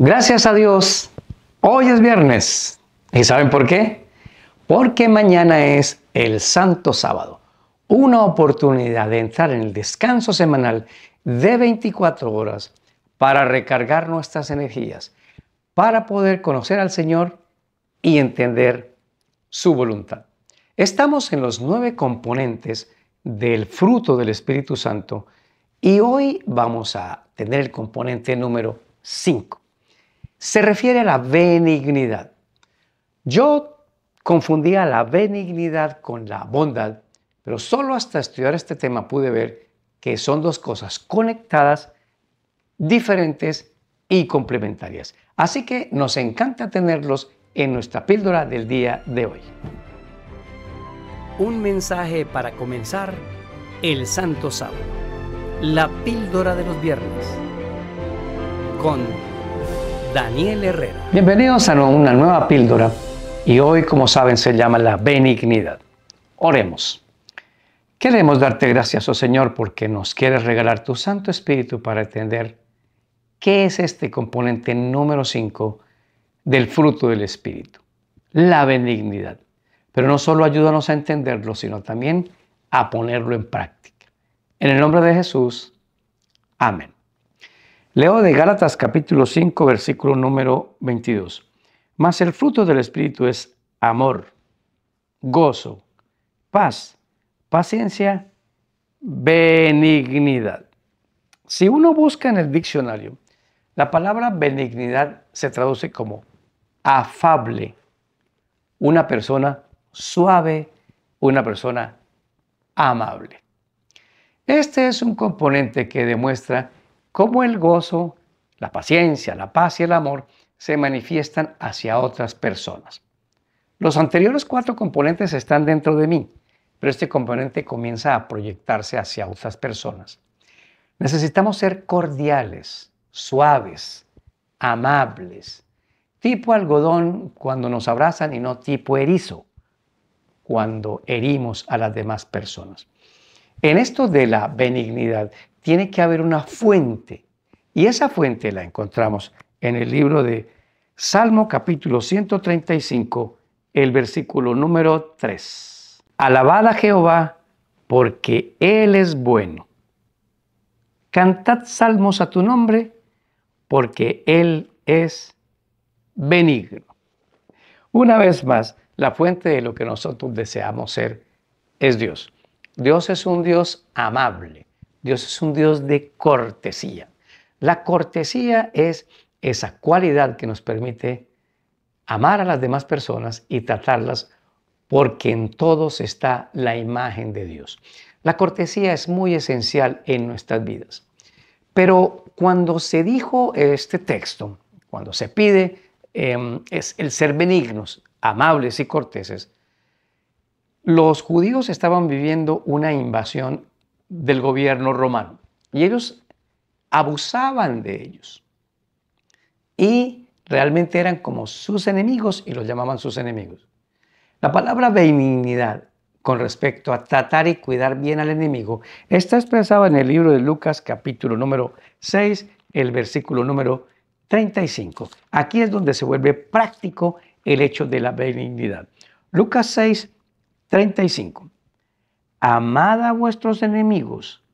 Gracias a Dios, hoy es viernes. ¿Y saben por qué? Porque mañana es el Santo Sábado, una oportunidad de entrar en el descanso semanal de 24 horas para recargar nuestras energías, para poder conocer al Señor y entender su voluntad. Estamos en los nueve componentes del fruto del Espíritu Santo y hoy vamos a tener el componente número 5 se refiere a la benignidad. Yo confundía la benignidad con la bondad, pero solo hasta estudiar este tema pude ver que son dos cosas conectadas, diferentes y complementarias. Así que nos encanta tenerlos en nuestra píldora del día de hoy. Un mensaje para comenzar el Santo Sábado, la píldora de los viernes, con Daniel Herrera. Bienvenidos a una nueva píldora y hoy, como saben, se llama la benignidad. Oremos. Queremos darte gracias, oh Señor, porque nos quieres regalar tu Santo Espíritu para entender qué es este componente número 5 del fruto del Espíritu, la benignidad. Pero no solo ayúdanos a entenderlo, sino también a ponerlo en práctica. En el nombre de Jesús, amén. Leo de Gálatas capítulo 5, versículo número 22. Mas el fruto del Espíritu es amor, gozo, paz, paciencia, benignidad. Si uno busca en el diccionario, la palabra benignidad se traduce como afable, una persona suave, una persona amable. Este es un componente que demuestra cómo el gozo, la paciencia, la paz y el amor se manifiestan hacia otras personas. Los anteriores cuatro componentes están dentro de mí, pero este componente comienza a proyectarse hacia otras personas. Necesitamos ser cordiales, suaves, amables, tipo algodón cuando nos abrazan y no tipo erizo cuando herimos a las demás personas. En esto de la benignidad tiene que haber una fuente y esa fuente la encontramos en el libro de Salmo capítulo 135, el versículo número 3. Alabad a Jehová porque Él es bueno. Cantad salmos a tu nombre porque Él es benigno. Una vez más, la fuente de lo que nosotros deseamos ser es Dios. Dios es un Dios amable, Dios es un Dios de cortesía. La cortesía es esa cualidad que nos permite amar a las demás personas y tratarlas porque en todos está la imagen de Dios. La cortesía es muy esencial en nuestras vidas. Pero cuando se dijo este texto, cuando se pide em, es el ser benignos, amables y corteses, los judíos estaban viviendo una invasión del gobierno romano y ellos abusaban de ellos. Y realmente eran como sus enemigos y los llamaban sus enemigos. La palabra benignidad con respecto a tratar y cuidar bien al enemigo está expresada en el libro de Lucas capítulo número 6, el versículo número 35. Aquí es donde se vuelve práctico el hecho de la benignidad. Lucas 6, 35. Amad a vuestros enemigos,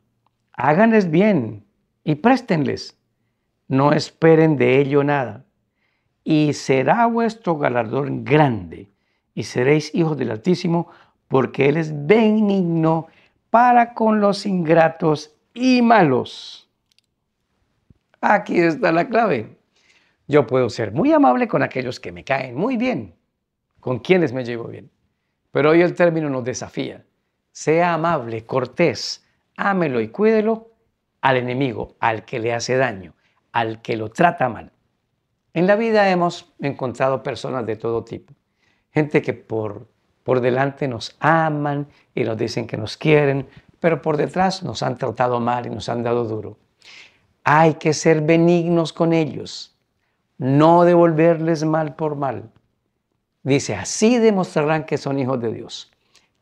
háganles bien y préstenles, no esperen de ello nada, y será vuestro galardón grande, y seréis hijos del Altísimo, porque Él es benigno para con los ingratos y malos. Aquí está la clave. Yo puedo ser muy amable con aquellos que me caen muy bien, con quienes me llevo bien pero hoy el término nos desafía. Sea amable, cortés, ámelo y cuídelo al enemigo, al que le hace daño, al que lo trata mal. En la vida hemos encontrado personas de todo tipo. Gente que por, por delante nos aman y nos dicen que nos quieren, pero por detrás nos han tratado mal y nos han dado duro. Hay que ser benignos con ellos, no devolverles mal por mal. Dice, así demostrarán que son hijos de Dios.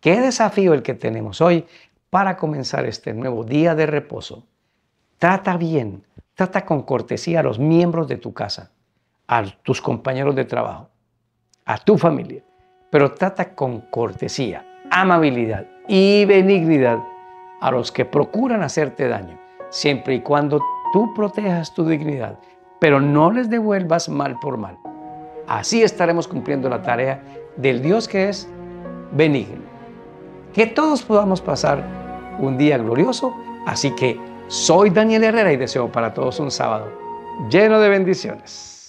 Qué desafío el que tenemos hoy para comenzar este nuevo día de reposo. Trata bien, trata con cortesía a los miembros de tu casa, a tus compañeros de trabajo, a tu familia, pero trata con cortesía, amabilidad y benignidad a los que procuran hacerte daño, siempre y cuando tú protejas tu dignidad, pero no les devuelvas mal por mal. Así estaremos cumpliendo la tarea del Dios que es benigno. Que todos podamos pasar un día glorioso. Así que soy Daniel Herrera y deseo para todos un sábado lleno de bendiciones.